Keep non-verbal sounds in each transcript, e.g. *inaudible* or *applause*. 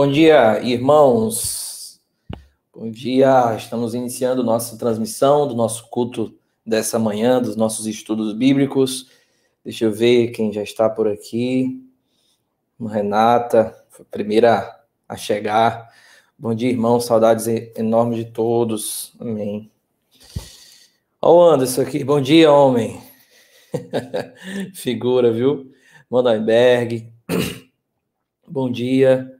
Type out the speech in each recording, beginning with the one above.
Bom dia, irmãos. Bom dia. Estamos iniciando nossa transmissão do nosso culto dessa manhã, dos nossos estudos bíblicos. Deixa eu ver quem já está por aqui. Renata, foi a primeira a chegar. Bom dia, irmão. Saudades enormes de todos. Amém. Ó, o Anderson aqui. Bom dia, homem. *laughs* Figura, viu? Mandenberg. Bom dia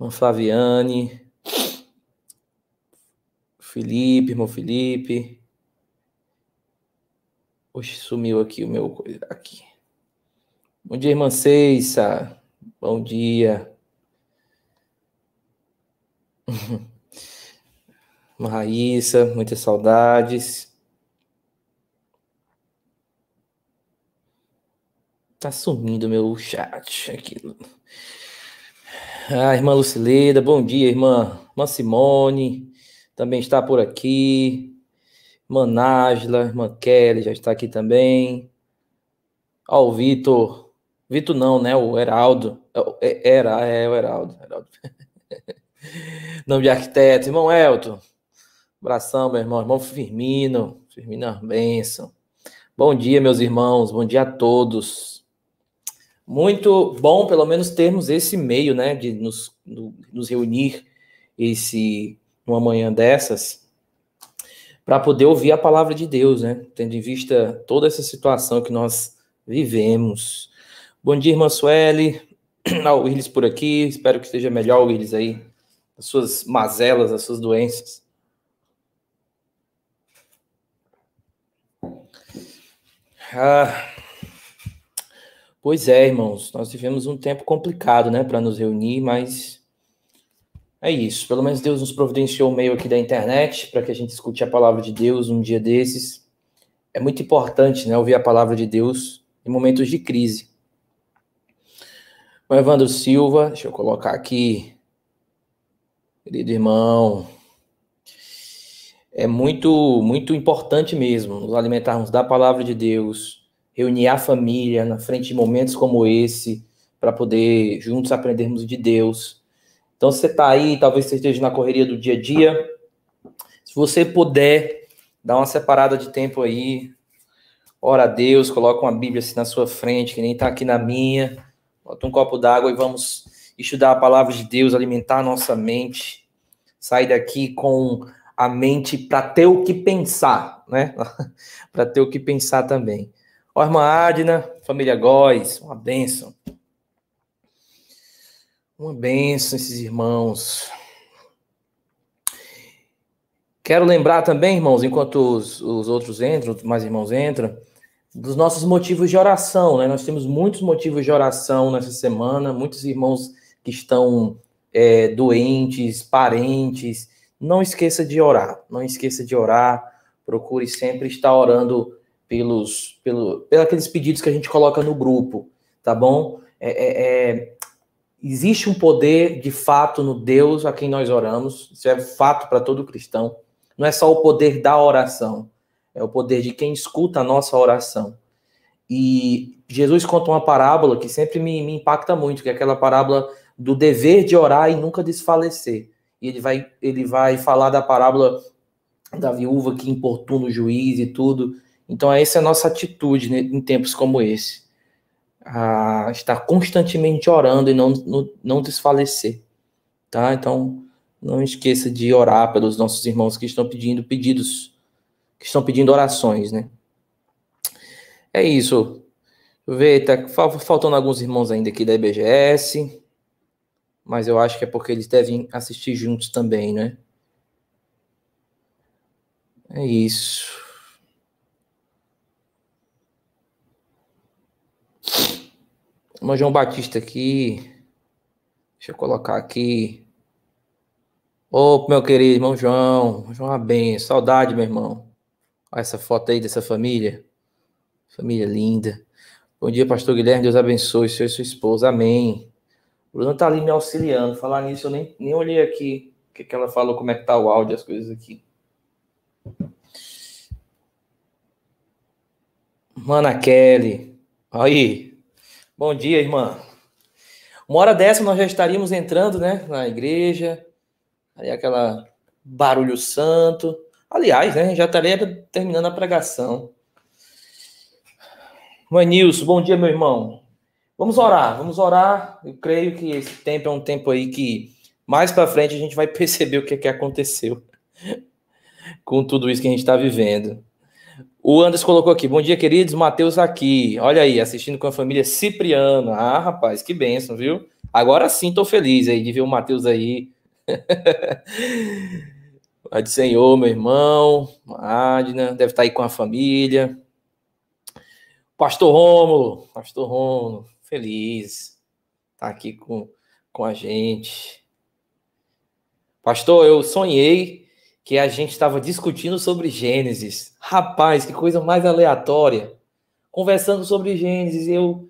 irmão Flaviane, Felipe, irmão Felipe. Oxe, sumiu aqui o meu coisa aqui. Bom dia, irmã Ceissa. Bom dia. *laughs* Raíssa, muitas saudades. Tá sumindo meu chat aqui a ah, irmã Lucileda, bom dia, irmã, irmã Simone, também está por aqui. Irmã Nájila, irmã Kelly já está aqui também. Ó, o Vitor. Vitor não, né? O Heraldo. É, é, era, é o Heraldo. Heraldo. *laughs* Nome de arquiteto, irmão Elton. Abração, meu irmão. Irmão Firmino. Firmino é Benção. Bom dia, meus irmãos. Bom dia a todos muito bom, pelo menos, termos esse meio, né, de nos, no, nos reunir esse uma manhã dessas para poder ouvir a palavra de Deus, né, tendo em vista toda essa situação que nós vivemos. Bom dia, irmã Sueli, *clears throat* ah, o Willis por aqui, espero que esteja melhor, Willis, aí, as suas mazelas, as suas doenças. Ah, Pois é, irmãos, nós tivemos um tempo complicado, né, para nos reunir, mas é isso. Pelo menos Deus nos providenciou o meio aqui da internet para que a gente escute a palavra de Deus um dia desses. É muito importante, né, ouvir a palavra de Deus em momentos de crise. O Evandro Silva, deixa eu colocar aqui. Querido irmão, é muito, muito importante mesmo nos alimentarmos da palavra de Deus reunir a família na frente de momentos como esse, para poder juntos aprendermos de Deus. Então, você está aí, talvez você esteja na correria do dia a dia. Se você puder, dá uma separada de tempo aí. Ora a Deus, coloca uma Bíblia assim na sua frente, que nem está aqui na minha. Bota um copo d'água e vamos estudar a palavra de Deus, alimentar a nossa mente. sair daqui com a mente para ter o que pensar, né? *laughs* para ter o que pensar também. Ó, irmã Adna, família Góes, uma benção, Uma benção esses irmãos. Quero lembrar também, irmãos, enquanto os, os outros entram, os mais irmãos entram, dos nossos motivos de oração, né? Nós temos muitos motivos de oração nessa semana, muitos irmãos que estão é, doentes, parentes. Não esqueça de orar, não esqueça de orar. Procure sempre estar orando pelos, pelo, pelos pedidos que a gente coloca no grupo, tá bom? É, é, é, existe um poder de fato no Deus a quem nós oramos, isso é fato para todo cristão. Não é só o poder da oração, é o poder de quem escuta a nossa oração. E Jesus conta uma parábola que sempre me, me impacta muito, que é aquela parábola do dever de orar e nunca desfalecer. E ele vai, ele vai falar da parábola da viúva que importuna o juiz e tudo. Então, essa é a nossa atitude né, em tempos como esse. A estar constantemente orando e não, não, não desfalecer. Tá? Então, não esqueça de orar pelos nossos irmãos que estão pedindo pedidos, que estão pedindo orações, né? É isso. ver, tá faltando alguns irmãos ainda aqui da IBGS, mas eu acho que é porque eles devem assistir juntos também, né? É isso. Irmão João Batista aqui. Deixa eu colocar aqui. Ô, meu querido irmão João. João bem, saudade, meu irmão. Olha essa foto aí dessa família. Família linda. Bom dia, pastor Guilherme. Deus abençoe o senhor e sua esposa. Amém. O Bruno tá ali me auxiliando. Falar nisso, eu nem, nem olhei aqui o que, que ela falou, como é que tá o áudio, as coisas aqui. Mana Kelly. Aí, Bom dia, irmã. Uma hora dessa nós já estaríamos entrando, né, na igreja, aí aquela barulho santo. Aliás, né, já estaria terminando a pregação. Manilson, bom dia, meu irmão. Vamos orar, vamos orar. Eu creio que esse tempo é um tempo aí que mais para frente a gente vai *laughs* perceber o que, é que aconteceu *laughs* com tudo isso que a gente está vivendo. O Anderson colocou aqui, bom dia, queridos. Matheus aqui. Olha aí, assistindo com a família Cipriano. Ah, rapaz, que bênção, viu? Agora sim tô feliz aí de ver o Matheus aí. Pai *laughs* Senhor, meu irmão. Adna, deve estar tá aí com a família. Pastor Rômulo, Pastor Rômulo, feliz. Tá aqui com, com a gente. Pastor, eu sonhei que a gente estava discutindo sobre Gênesis. Rapaz, que coisa mais aleatória. Conversando sobre Gênesis, eu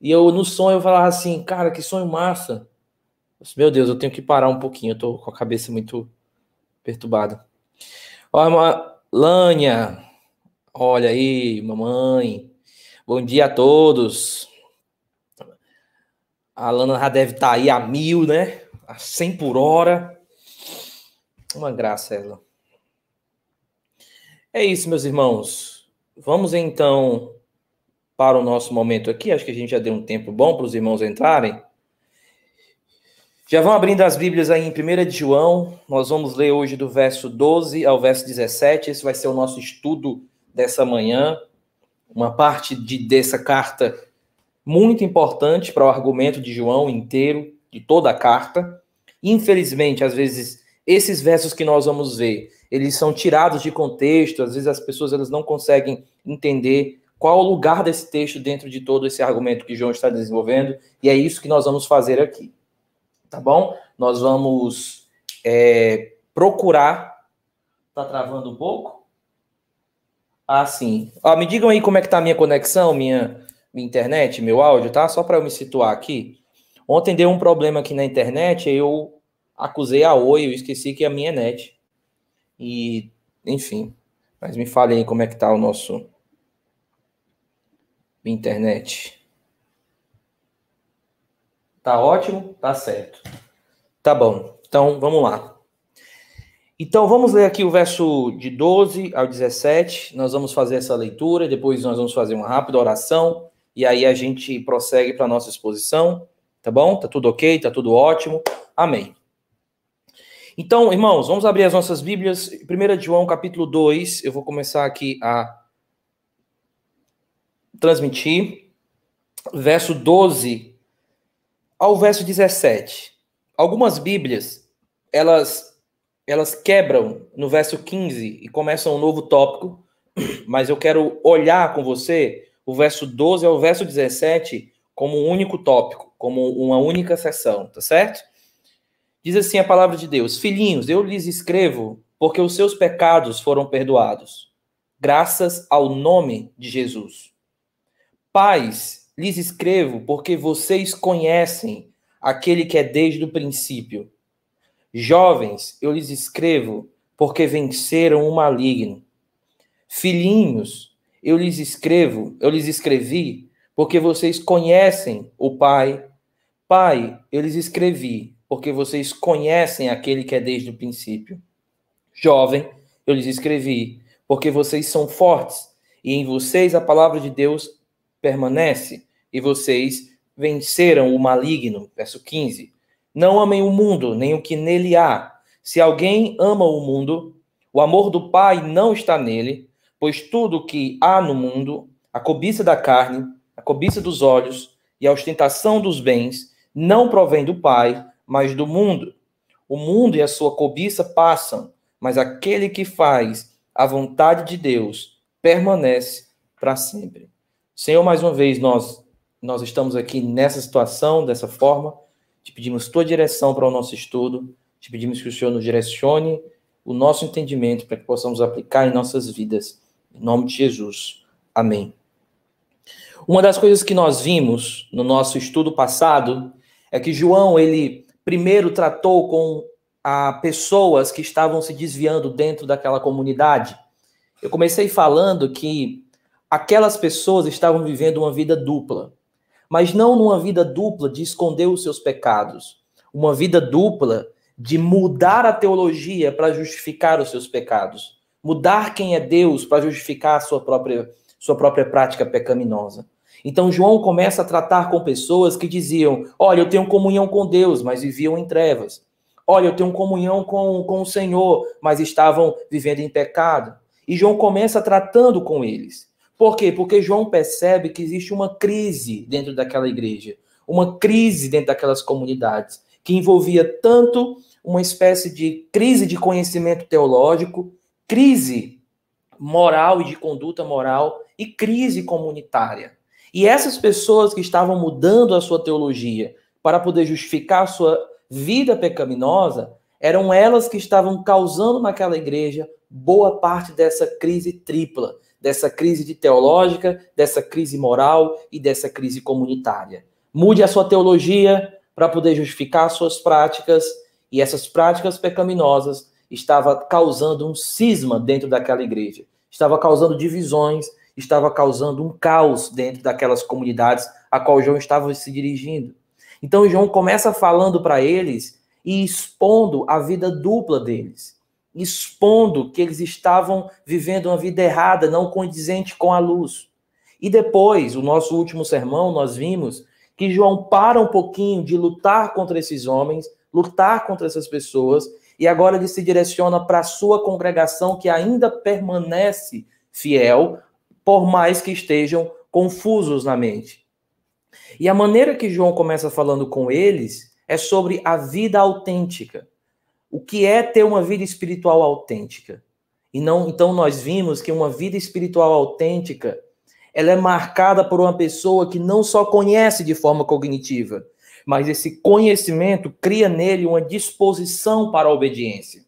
e eu no sonho eu falava assim, cara, que sonho massa. Meu Deus, eu tenho que parar um pouquinho, eu tô com a cabeça muito perturbada. Olha, Lânia, olha aí, mamãe. Bom dia a todos. A Lana já deve estar tá aí a mil, né? A 100 por hora. Uma graça ela. É isso, meus irmãos. Vamos então para o nosso momento aqui. Acho que a gente já deu um tempo bom para os irmãos entrarem. Já vão abrindo as Bíblias aí em 1 João. Nós vamos ler hoje do verso 12 ao verso 17. Esse vai ser o nosso estudo dessa manhã. Uma parte de, dessa carta muito importante para o argumento de João inteiro, de toda a carta. Infelizmente, às vezes esses versos que nós vamos ver, eles são tirados de contexto, às vezes as pessoas elas não conseguem entender qual o lugar desse texto dentro de todo esse argumento que João está desenvolvendo, e é isso que nós vamos fazer aqui. Tá bom? Nós vamos é, procurar. Tá travando um pouco? Ah, sim. Ah, me digam aí como é que tá a minha conexão, minha, minha internet, meu áudio, tá? Só para eu me situar aqui. Ontem deu um problema aqui na internet, eu acusei a Oi, eu esqueci que a minha é net. E, enfim. Mas me fale aí como é que tá o nosso internet. Tá ótimo? Tá certo. Tá bom. Então, vamos lá. Então, vamos ler aqui o verso de 12 ao 17. Nós vamos fazer essa leitura, depois nós vamos fazer uma rápida oração e aí a gente prossegue para nossa exposição, tá bom? Tá tudo OK? Tá tudo ótimo? Amém. Então, irmãos, vamos abrir as nossas Bíblias. 1 João, capítulo 2. Eu vou começar aqui a transmitir. Verso 12 ao verso 17. Algumas Bíblias, elas, elas quebram no verso 15 e começam um novo tópico, *clears throat* mas eu quero olhar com você o verso 12 ao verso 17 como um único tópico, como uma única sessão, tá certo? Diz assim a palavra de Deus: Filhinhos, eu lhes escrevo porque os seus pecados foram perdoados, graças ao nome de Jesus. Pais, lhes escrevo porque vocês conhecem aquele que é desde o princípio. Jovens, eu lhes escrevo porque venceram o maligno. Filhinhos, eu lhes escrevo, eu lhes escrevi porque vocês conhecem o Pai. Pai, eu lhes escrevi porque vocês conhecem aquele que é desde o princípio. Jovem, eu lhes escrevi, porque vocês são fortes, e em vocês a palavra de Deus permanece, e vocês venceram o maligno. Verso 15. Não amem o mundo, nem o que nele há. Se alguém ama o mundo, o amor do Pai não está nele, pois tudo o que há no mundo, a cobiça da carne, a cobiça dos olhos e a ostentação dos bens, não provém do Pai, mas do mundo. O mundo e a sua cobiça passam, mas aquele que faz a vontade de Deus permanece para sempre. Senhor, mais uma vez nós nós estamos aqui nessa situação, dessa forma. Te pedimos tua direção para o nosso estudo. Te pedimos que o Senhor nos direcione o nosso entendimento para que possamos aplicar em nossas vidas. Em nome de Jesus. Amém. Uma das coisas que nós vimos no nosso estudo passado é que João ele primeiro tratou com a pessoas que estavam se desviando dentro daquela comunidade. Eu comecei falando que aquelas pessoas estavam vivendo uma vida dupla, mas não numa vida dupla de esconder os seus pecados, uma vida dupla de mudar a teologia para justificar os seus pecados, mudar quem é Deus para justificar a sua própria sua própria prática pecaminosa. Então João começa a tratar com pessoas que diziam: Olha, eu tenho comunhão com Deus, mas viviam em trevas. Olha, eu tenho comunhão com, com o Senhor, mas estavam vivendo em pecado. E João começa tratando com eles. Por quê? Porque João percebe que existe uma crise dentro daquela igreja, uma crise dentro daquelas comunidades, que envolvia tanto uma espécie de crise de conhecimento teológico, crise moral e de conduta moral e crise comunitária. E essas pessoas que estavam mudando a sua teologia para poder justificar a sua vida pecaminosa, eram elas que estavam causando naquela igreja boa parte dessa crise tripla, dessa crise de teológica, dessa crise moral e dessa crise comunitária. Mude a sua teologia para poder justificar suas práticas, e essas práticas pecaminosas estavam causando um cisma dentro daquela igreja, estava causando divisões, estava causando um caos dentro daquelas comunidades a qual João estava se dirigindo. Então João começa falando para eles e expondo a vida dupla deles, expondo que eles estavam vivendo uma vida errada, não condizente com a luz. E depois, o nosso último sermão, nós vimos que João para um pouquinho de lutar contra esses homens, lutar contra essas pessoas, e agora ele se direciona para a sua congregação que ainda permanece fiel, por mais que estejam confusos na mente. E a maneira que João começa falando com eles é sobre a vida autêntica. O que é ter uma vida espiritual autêntica? E não, então nós vimos que uma vida espiritual autêntica, ela é marcada por uma pessoa que não só conhece de forma cognitiva, mas esse conhecimento cria nele uma disposição para a obediência.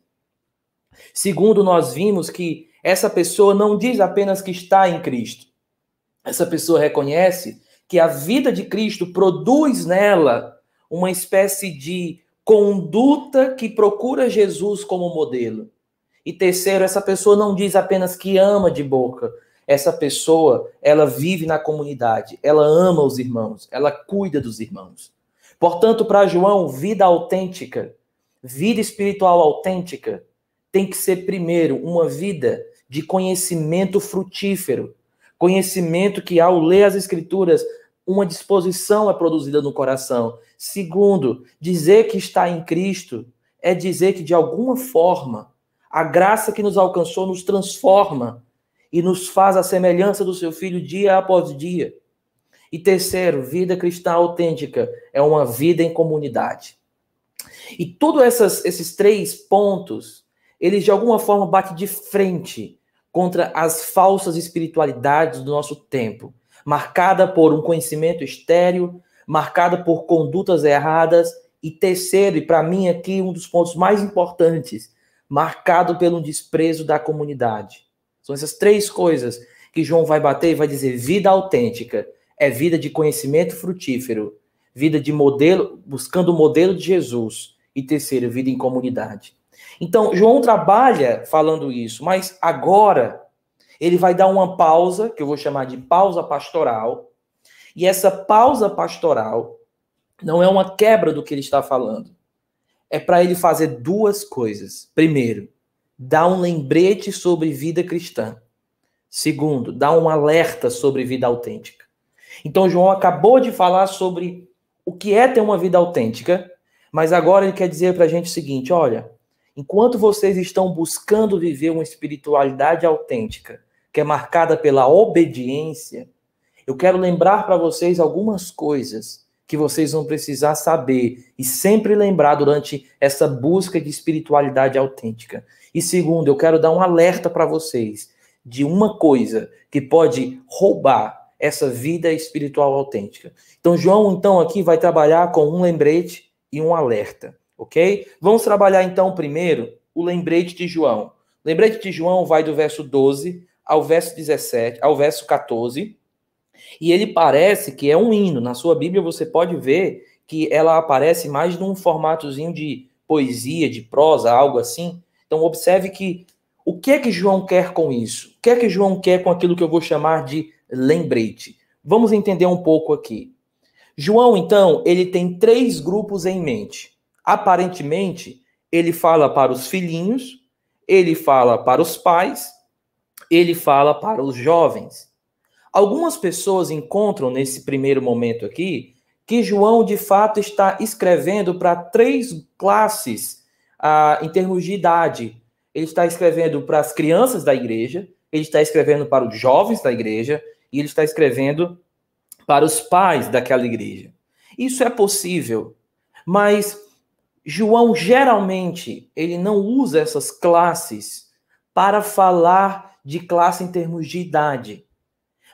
Segundo nós vimos que essa pessoa não diz apenas que está em Cristo. Essa pessoa reconhece que a vida de Cristo produz nela uma espécie de conduta que procura Jesus como modelo. E terceiro, essa pessoa não diz apenas que ama de boca. Essa pessoa, ela vive na comunidade, ela ama os irmãos, ela cuida dos irmãos. Portanto, para João, vida autêntica, vida espiritual autêntica, tem que ser primeiro uma vida de conhecimento frutífero, conhecimento que ao ler as escrituras uma disposição é produzida no coração. Segundo, dizer que está em Cristo é dizer que de alguma forma a graça que nos alcançou nos transforma e nos faz a semelhança do seu filho dia após dia. E terceiro, vida cristã autêntica é uma vida em comunidade. E todos esses três pontos ele de alguma forma bate de frente contra as falsas espiritualidades do nosso tempo, marcada por um conhecimento estéril, marcada por condutas erradas e terceiro, e para mim aqui um dos pontos mais importantes, marcado pelo desprezo da comunidade. São essas três coisas que João vai bater e vai dizer: vida autêntica é vida de conhecimento frutífero, vida de modelo, buscando o modelo de Jesus, e terceiro, vida em comunidade. Então, João trabalha falando isso, mas agora ele vai dar uma pausa, que eu vou chamar de pausa pastoral. E essa pausa pastoral não é uma quebra do que ele está falando. É para ele fazer duas coisas. Primeiro, dar um lembrete sobre vida cristã. Segundo, dar um alerta sobre vida autêntica. Então, João acabou de falar sobre o que é ter uma vida autêntica, mas agora ele quer dizer para a gente o seguinte: olha, Enquanto vocês estão buscando viver uma espiritualidade autêntica, que é marcada pela obediência, eu quero lembrar para vocês algumas coisas que vocês vão precisar saber e sempre lembrar durante essa busca de espiritualidade autêntica. E segundo, eu quero dar um alerta para vocês de uma coisa que pode roubar essa vida espiritual autêntica. Então João então aqui vai trabalhar com um lembrete e um alerta ok? Vamos trabalhar então primeiro o lembrete de João. O lembrete de João vai do verso 12 ao verso 17, ao verso 14, e ele parece que é um hino. Na sua Bíblia você pode ver que ela aparece mais num formatozinho de poesia, de prosa, algo assim. Então observe que o que é que João quer com isso? O que é que João quer com aquilo que eu vou chamar de lembrete? Vamos entender um pouco aqui. João, então, ele tem três grupos em mente. Aparentemente, ele fala para os filhinhos, ele fala para os pais, ele fala para os jovens. Algumas pessoas encontram nesse primeiro momento aqui que João de fato está escrevendo para três classes ah, em termos de idade. Ele está escrevendo para as crianças da igreja, ele está escrevendo para os jovens da igreja e ele está escrevendo para os pais daquela igreja. Isso é possível, mas João geralmente ele não usa essas classes para falar de classe em termos de idade.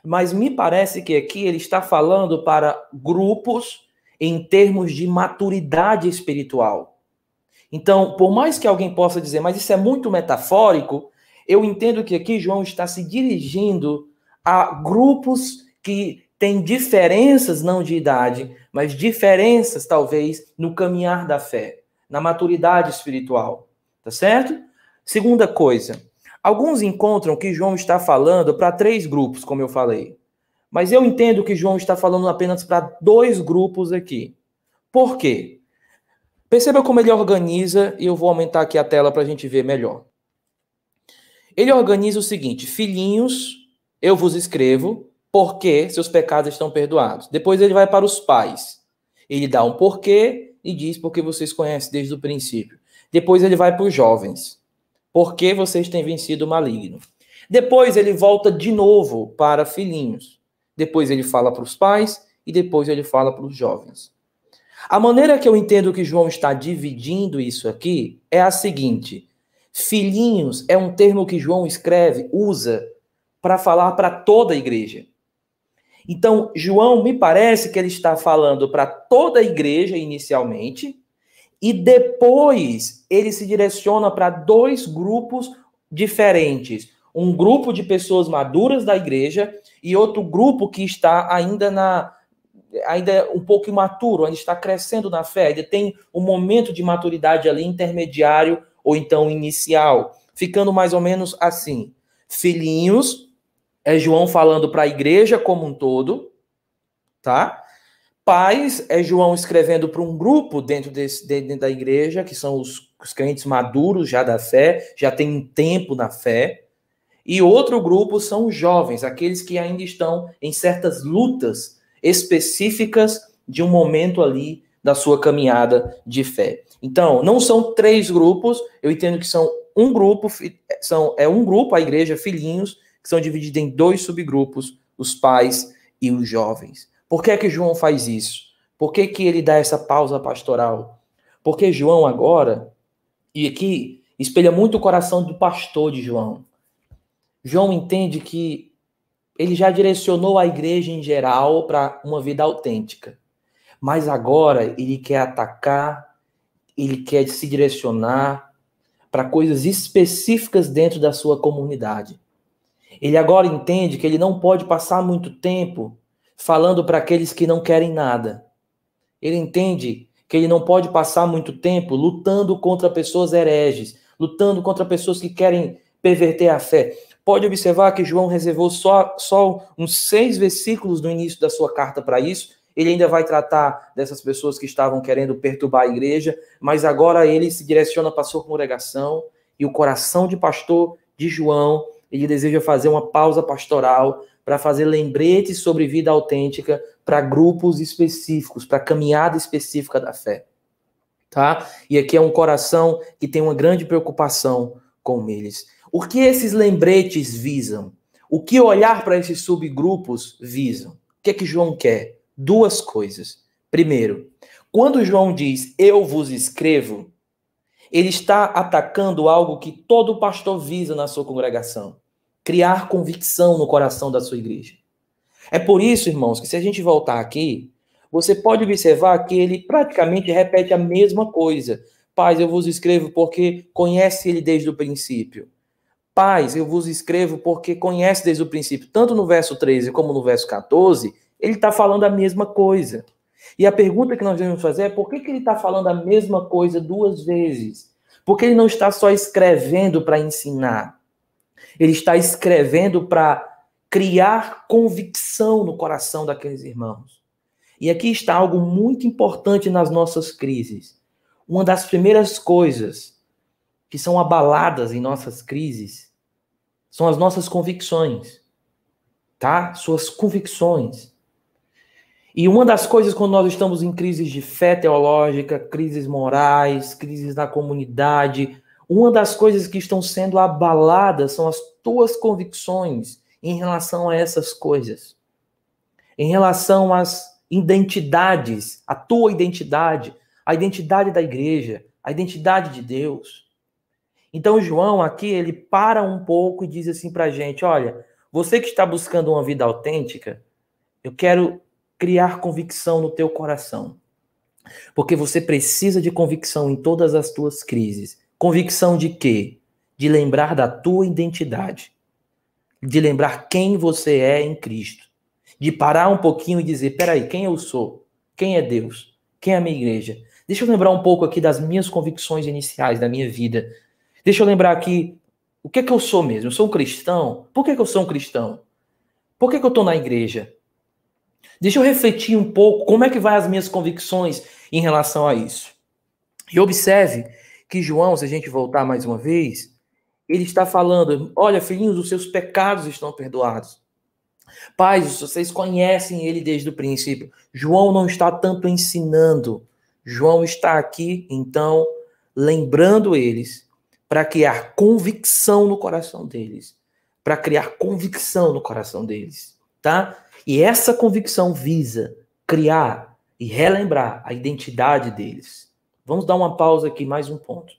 Mas me parece que aqui ele está falando para grupos em termos de maturidade espiritual. Então, por mais que alguém possa dizer, mas isso é muito metafórico, eu entendo que aqui João está se dirigindo a grupos que tem diferenças, não de idade, mas diferenças, talvez, no caminhar da fé, na maturidade espiritual. Tá certo? Segunda coisa. Alguns encontram que João está falando para três grupos, como eu falei. Mas eu entendo que João está falando apenas para dois grupos aqui. Por quê? Perceba como ele organiza, e eu vou aumentar aqui a tela para a gente ver melhor. Ele organiza o seguinte: filhinhos, eu vos escrevo, porque seus pecados estão perdoados. Depois ele vai para os pais. Ele dá um porquê e diz porque vocês conhecem desde o princípio. Depois ele vai para os jovens. Porque vocês têm vencido o maligno. Depois ele volta de novo para filhinhos. Depois ele fala para os pais e depois ele fala para os jovens. A maneira que eu entendo que João está dividindo isso aqui é a seguinte: filhinhos é um termo que João escreve, usa para falar para toda a igreja. Então, João, me parece que ele está falando para toda a igreja inicialmente, e depois ele se direciona para dois grupos diferentes: um grupo de pessoas maduras da igreja e outro grupo que está ainda na ainda é um pouco imaturo, ainda está crescendo na fé, ainda tem um momento de maturidade ali intermediário ou então inicial, ficando mais ou menos assim: filhinhos, é João falando para a igreja como um todo, tá? Pais é João escrevendo para um grupo dentro, desse, dentro da igreja, que são os, os crentes maduros já da fé, já tem um tempo na fé. E outro grupo são os jovens, aqueles que ainda estão em certas lutas específicas de um momento ali da sua caminhada de fé. Então, não são três grupos, eu entendo que são um grupo, são, é um grupo, a igreja Filhinhos, que são divididos em dois subgrupos, os pais e os jovens. Por que é que João faz isso? Por que, que ele dá essa pausa pastoral? Porque João agora, e aqui espelha muito o coração do pastor de João. João entende que ele já direcionou a igreja em geral para uma vida autêntica. Mas agora ele quer atacar, ele quer se direcionar para coisas específicas dentro da sua comunidade. Ele agora entende que ele não pode passar muito tempo falando para aqueles que não querem nada. Ele entende que ele não pode passar muito tempo lutando contra pessoas hereges, lutando contra pessoas que querem perverter a fé. Pode observar que João reservou só, só uns seis versículos no início da sua carta para isso. Ele ainda vai tratar dessas pessoas que estavam querendo perturbar a igreja, mas agora ele se direciona para a sua congregação e o coração de pastor de João ele deseja fazer uma pausa pastoral para fazer lembretes sobre vida autêntica para grupos específicos, para caminhada específica da fé. Tá? E aqui é um coração que tem uma grande preocupação com eles. O que esses lembretes visam? O que olhar para esses subgrupos visam? O que é que João quer? Duas coisas. Primeiro, quando João diz eu vos escrevo, ele está atacando algo que todo pastor visa na sua congregação: criar convicção no coração da sua igreja. É por isso, irmãos, que se a gente voltar aqui, você pode observar que ele praticamente repete a mesma coisa. Paz, eu vos escrevo porque conhece ele desde o princípio. Paz, eu vos escrevo porque conhece desde o princípio. Tanto no verso 13 como no verso 14, ele está falando a mesma coisa. E a pergunta que nós devemos fazer é por que, que ele está falando a mesma coisa duas vezes? Porque ele não está só escrevendo para ensinar, ele está escrevendo para criar convicção no coração daqueles irmãos. E aqui está algo muito importante nas nossas crises. Uma das primeiras coisas que são abaladas em nossas crises são as nossas convicções, tá? Suas convicções. E uma das coisas quando nós estamos em crises de fé teológica, crises morais, crises na comunidade, uma das coisas que estão sendo abaladas são as tuas convicções em relação a essas coisas, em relação às identidades, a tua identidade, a identidade da igreja, a identidade de Deus. Então, João aqui, ele para um pouco e diz assim para a gente: olha, você que está buscando uma vida autêntica, eu quero criar convicção no teu coração. Porque você precisa de convicção em todas as tuas crises. Convicção de quê? De lembrar da tua identidade. De lembrar quem você é em Cristo. De parar um pouquinho e dizer: peraí, quem eu sou? Quem é Deus? Quem é a minha igreja? Deixa eu lembrar um pouco aqui das minhas convicções iniciais da minha vida. Deixa eu lembrar aqui o que é que eu sou mesmo. Eu sou um cristão? Por que, é que eu sou um cristão? Por que, é que eu estou na igreja? Deixa eu refletir um pouco como é que vai as minhas convicções em relação a isso. E observe que João, se a gente voltar mais uma vez, ele está falando: olha, filhinhos, os seus pecados estão perdoados. Pais, vocês conhecem ele desde o princípio. João não está tanto ensinando. João está aqui, então, lembrando eles para criar convicção no coração deles. Para criar convicção no coração deles, tá? E essa convicção visa criar e relembrar a identidade deles. Vamos dar uma pausa aqui, mais um ponto.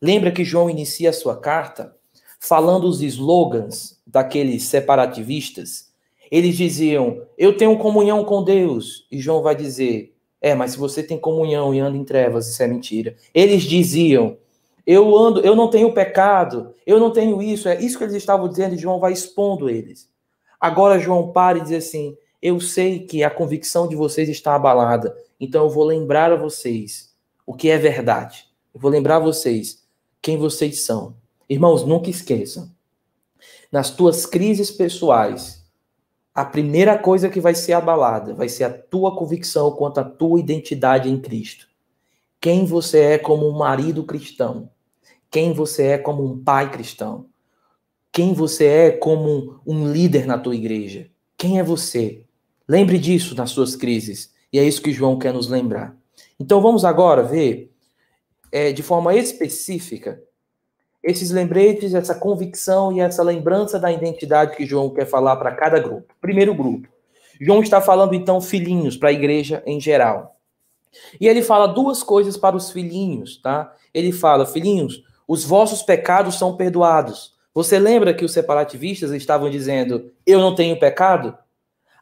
Lembra que João inicia a sua carta falando os slogans daqueles separativistas? Eles diziam: Eu tenho comunhão com Deus. E João vai dizer: É, mas se você tem comunhão e anda em trevas, isso é mentira. Eles diziam: Eu ando, eu não tenho pecado, eu não tenho isso. É isso que eles estavam dizendo, e João vai expondo eles. Agora João para e diz assim: Eu sei que a convicção de vocês está abalada, então eu vou lembrar a vocês o que é verdade. Eu vou lembrar a vocês quem vocês são. Irmãos, nunca esqueçam. Nas tuas crises pessoais, a primeira coisa que vai ser abalada vai ser a tua convicção quanto à tua identidade em Cristo. Quem você é como um marido cristão? Quem você é como um pai cristão? quem você é como um líder na tua igreja. Quem é você? Lembre disso nas suas crises. E é isso que João quer nos lembrar. Então vamos agora ver, é, de forma específica, esses lembretes, essa convicção e essa lembrança da identidade que João quer falar para cada grupo. Primeiro grupo. João está falando então filhinhos para a igreja em geral. E ele fala duas coisas para os filhinhos, tá? Ele fala: "Filhinhos, os vossos pecados são perdoados, você lembra que os separativistas estavam dizendo: Eu não tenho pecado?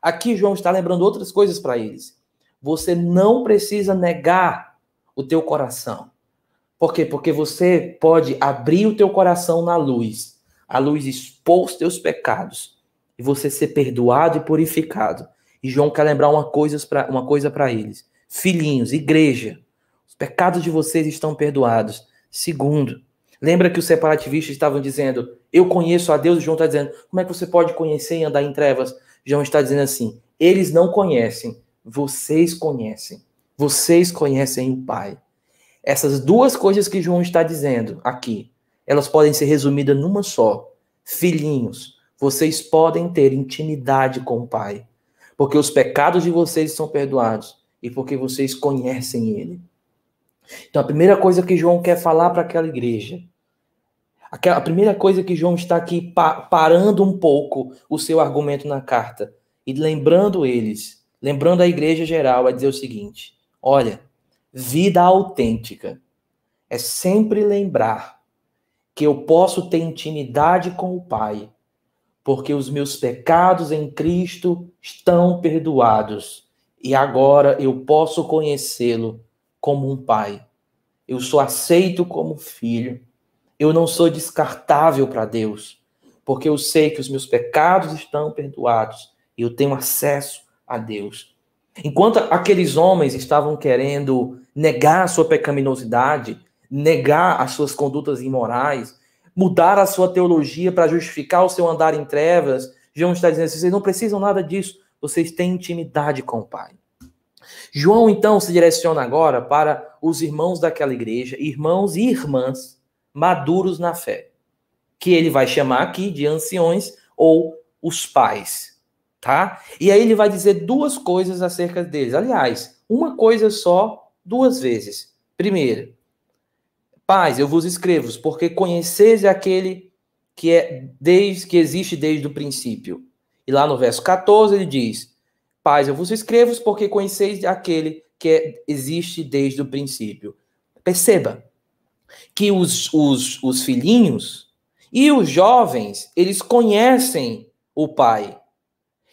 Aqui João está lembrando outras coisas para eles. Você não precisa negar o teu coração. Por quê? Porque você pode abrir o teu coração na luz, a luz expor os teus pecados e você ser perdoado e purificado. E João quer lembrar uma coisa para uma coisa para eles. Filhinhos, igreja, os pecados de vocês estão perdoados. Segundo, lembra que os separativistas estavam dizendo: eu conheço a Deus, João está dizendo. Como é que você pode conhecer e andar em trevas? João está dizendo assim: eles não conhecem, vocês conhecem. Vocês conhecem o Pai. Essas duas coisas que João está dizendo aqui, elas podem ser resumidas numa só. Filhinhos, vocês podem ter intimidade com o Pai, porque os pecados de vocês são perdoados e porque vocês conhecem Ele. Então, a primeira coisa que João quer falar para aquela igreja Aquela, a primeira coisa que João está aqui pa parando um pouco o seu argumento na carta e lembrando eles, lembrando a igreja geral, é dizer o seguinte: olha, vida autêntica é sempre lembrar que eu posso ter intimidade com o Pai, porque os meus pecados em Cristo estão perdoados e agora eu posso conhecê-lo como um Pai. Eu sou aceito como filho eu não sou descartável para Deus, porque eu sei que os meus pecados estão perdoados e eu tenho acesso a Deus. Enquanto aqueles homens estavam querendo negar a sua pecaminosidade, negar as suas condutas imorais, mudar a sua teologia para justificar o seu andar em trevas, João está dizendo: vocês não precisam nada disso, vocês têm intimidade com o Pai. João então se direciona agora para os irmãos daquela igreja, irmãos e irmãs maduros na fé, que ele vai chamar aqui de anciões ou os pais, tá? E aí ele vai dizer duas coisas acerca deles. Aliás, uma coisa só duas vezes. Primeiro, pais, eu vos escrevo, porque conheceis aquele que é desde que existe desde o princípio. E lá no verso 14 ele diz: Pais, eu vos escrevo porque conheceis aquele que é, existe desde o princípio. Perceba, que os, os, os filhinhos e os jovens, eles conhecem o Pai.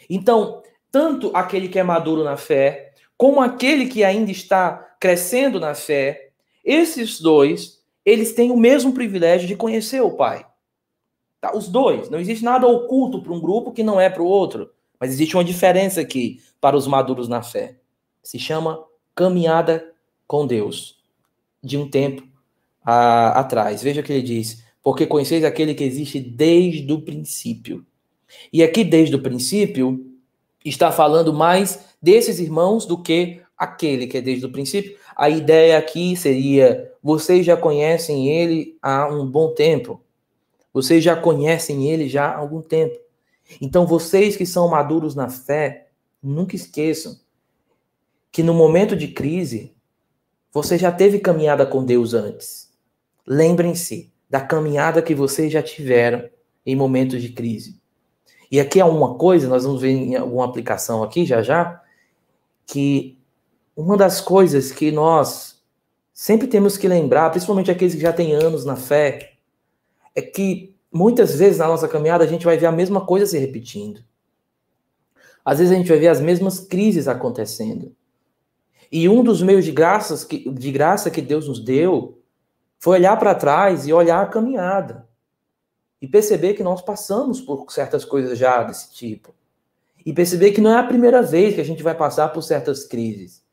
Então, tanto aquele que é maduro na fé, como aquele que ainda está crescendo na fé, esses dois, eles têm o mesmo privilégio de conhecer o Pai. Tá? Os dois. Não existe nada oculto para um grupo que não é para o outro. Mas existe uma diferença aqui para os maduros na fé. Se chama caminhada com Deus, de um tempo a, atrás. Veja o que ele diz: porque conheceis aquele que existe desde o princípio. E aqui, desde o princípio, está falando mais desses irmãos do que aquele que é desde o princípio. A ideia aqui seria: vocês já conhecem ele há um bom tempo. Vocês já conhecem ele já há algum tempo. Então, vocês que são maduros na fé, nunca esqueçam que no momento de crise, você já teve caminhada com Deus antes. Lembrem-se da caminhada que vocês já tiveram em momentos de crise. E aqui é uma coisa, nós vamos ver em alguma aplicação aqui já já, que uma das coisas que nós sempre temos que lembrar, principalmente aqueles que já têm anos na fé, é que muitas vezes na nossa caminhada a gente vai ver a mesma coisa se repetindo. Às vezes a gente vai ver as mesmas crises acontecendo. E um dos meios de graças que de graça que Deus nos deu foi olhar para trás e olhar a caminhada e perceber que nós passamos por certas coisas já desse tipo e perceber que não é a primeira vez que a gente vai passar por certas crises.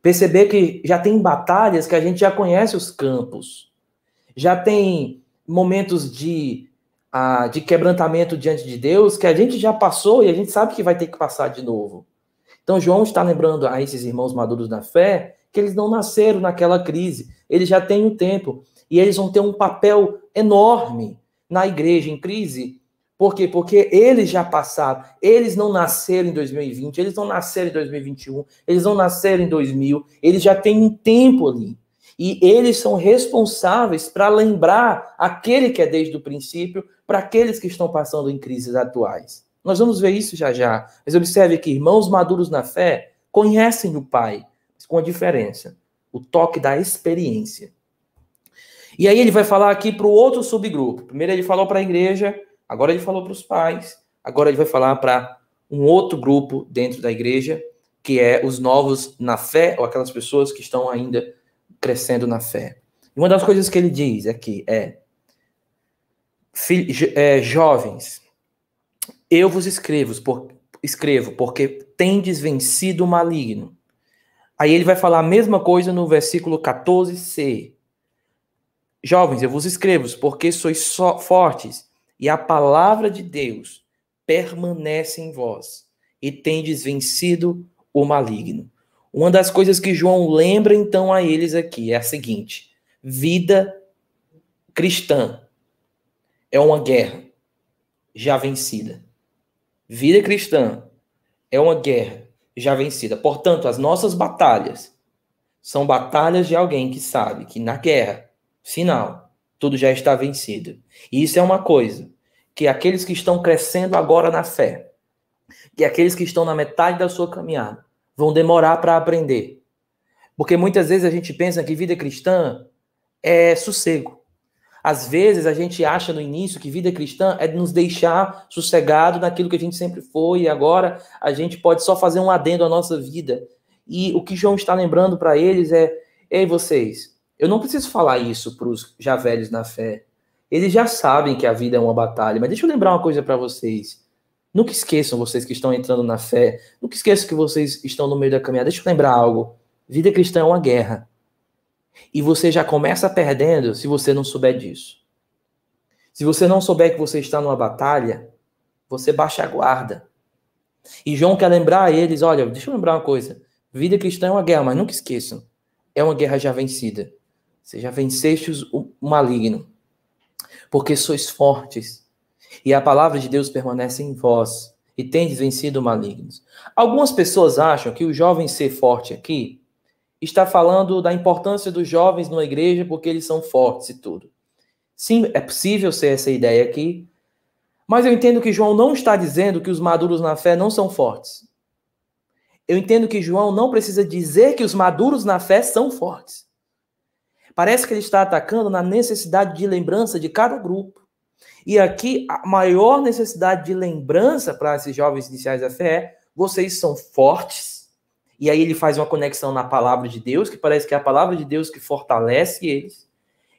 Perceber que já tem batalhas que a gente já conhece os campos, já tem momentos de, ah, de quebrantamento diante de Deus que a gente já passou e a gente sabe que vai ter que passar de novo. Então, João está lembrando a esses irmãos maduros da fé que eles não nasceram naquela crise, eles já têm um tempo e eles vão ter um papel enorme na igreja em crise. Por quê? Porque eles já passaram, eles não nasceram em 2020, eles não nasceram em 2021, eles não nasceram em 2000, eles já têm um tempo ali. E eles são responsáveis para lembrar aquele que é desde o princípio para aqueles que estão passando em crises atuais. Nós vamos ver isso já já. Mas observe que irmãos maduros na fé conhecem o Pai, com a diferença o toque da experiência. E aí ele vai falar aqui para o outro subgrupo. Primeiro ele falou para a igreja, agora ele falou para os pais, agora ele vai falar para um outro grupo dentro da igreja, que é os novos na fé, ou aquelas pessoas que estão ainda crescendo na fé. E uma das coisas que ele diz aqui é, é jovens, eu vos escrevo, por, escrevo porque tendes vencido o maligno. Aí ele vai falar a mesma coisa no versículo 14c. Jovens, eu vos escrevo, porque sois fortes, e a palavra de Deus permanece em vós, e tendes vencido o maligno. Uma das coisas que João lembra então a eles aqui é a seguinte: vida cristã é uma guerra já vencida. Vida cristã é uma guerra já vencida. Portanto, as nossas batalhas são batalhas de alguém que sabe que na guerra final tudo já está vencido. E isso é uma coisa que aqueles que estão crescendo agora na fé, que aqueles que estão na metade da sua caminhada, vão demorar para aprender. Porque muitas vezes a gente pensa que vida cristã é sossego. Às vezes a gente acha no início que vida cristã é nos deixar sossegado naquilo que a gente sempre foi e agora a gente pode só fazer um adendo à nossa vida. E o que João está lembrando para eles é: ei, vocês, eu não preciso falar isso para os já velhos na fé. Eles já sabem que a vida é uma batalha, mas deixa eu lembrar uma coisa para vocês. Nunca esqueçam vocês que estão entrando na fé, nunca esqueçam que vocês estão no meio da caminhada. Deixa eu lembrar algo. Vida cristã é uma guerra. E você já começa perdendo se você não souber disso. Se você não souber que você está numa batalha, você baixa a guarda. E João quer lembrar a eles: olha, deixa eu lembrar uma coisa. Vida cristã é uma guerra, mas nunca esqueçam: é uma guerra já vencida. Você já venceste o maligno, porque sois fortes, e a palavra de Deus permanece em vós, e tendes vencido o maligno. Algumas pessoas acham que o jovem ser forte aqui está falando da importância dos jovens numa igreja porque eles são fortes e tudo. Sim, é possível ser essa ideia aqui, mas eu entendo que João não está dizendo que os maduros na fé não são fortes. Eu entendo que João não precisa dizer que os maduros na fé são fortes. Parece que ele está atacando na necessidade de lembrança de cada grupo. E aqui a maior necessidade de lembrança para esses jovens iniciais da fé é: vocês são fortes e aí ele faz uma conexão na palavra de Deus, que parece que é a palavra de Deus que fortalece eles.